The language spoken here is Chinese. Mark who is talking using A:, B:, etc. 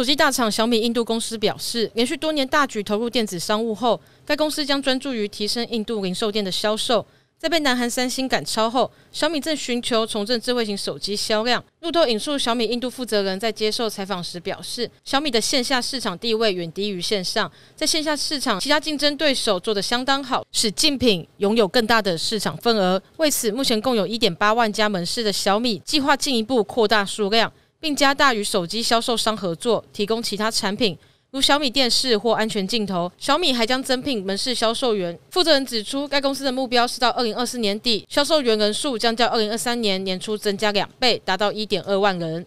A: 手机大厂小米印度公司表示，连续多年大举投入电子商务后，该公司将专注于提升印度零售店的销售。在被南韩三星赶超后，小米正寻求重振智慧型手机销量。路透引述小米印度负责人在接受采访时表示：“小米的线下市场地位远低于线上，在线下市场，其他竞争对手做得相当好，使竞品拥有更大的市场份额。为此，目前共有一点八万家门市的小米计划进一步扩大数量。”并加大与手机销售商合作，提供其他产品，如小米电视或安全镜头。小米还将增聘门市销售员。负责人指出，该公司的目标是到二零二四年底，销售员人数将较二零二三年年初增加两倍，达到一点二万人。